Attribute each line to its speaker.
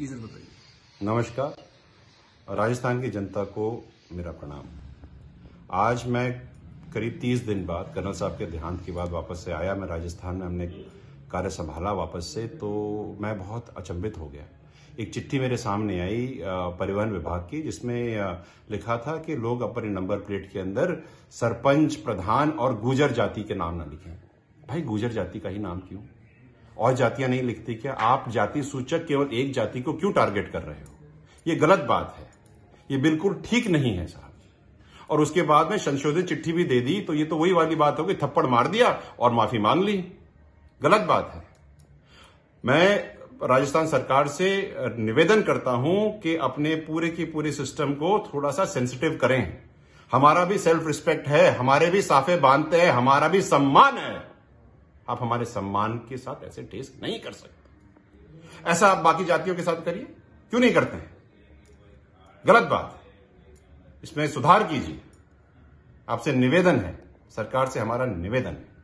Speaker 1: reason बताइए नमस्कार राजस्थान की जनता को मेरा प्रणाम आज मैं करीब तीस दिन बाद कर्नल साहब के देहांत के बाद वापस से आया मैं राजस्थान में हमने कार्य संभाला वापस से तो मैं बहुत अचंभित हो गया एक चिट्ठी मेरे सामने आई परिवहन विभाग की जिसमें लिखा था कि लोग अपने नंबर प्लेट के अंदर सरपंच प्रधान और गुजर जाति के नाम ना लिखें भाई गुजर जाति का ही नाम क्यों और जातियां नहीं लिखती क्या आप जाति सूचक केवल एक जाति को क्यों टारगेट कर रहे हो यह गलत बात है ये बिल्कुल ठीक नहीं है साहब और उसके बाद में संशोधित चिट्ठी भी दे दी तो ये तो वही वाली बात हो गई थप्पड़ मार दिया और माफी मांग ली गलत बात है मैं राजस्थान सरकार से निवेदन करता हूं कि अपने पूरे की पूरे सिस्टम को थोड़ा सा सेंसिटिव करें हमारा भी सेल्फ रिस्पेक्ट है हमारे भी साफे बांधते हैं हमारा भी सम्मान है आप हमारे सम्मान के साथ ऐसे टेस्ट नहीं कर सकते ऐसा आप बाकी जातियों के साथ करिए क्यों नहीं करते हैं गलत बात इसमें सुधार कीजिए आपसे निवेदन है सरकार से हमारा निवेदन है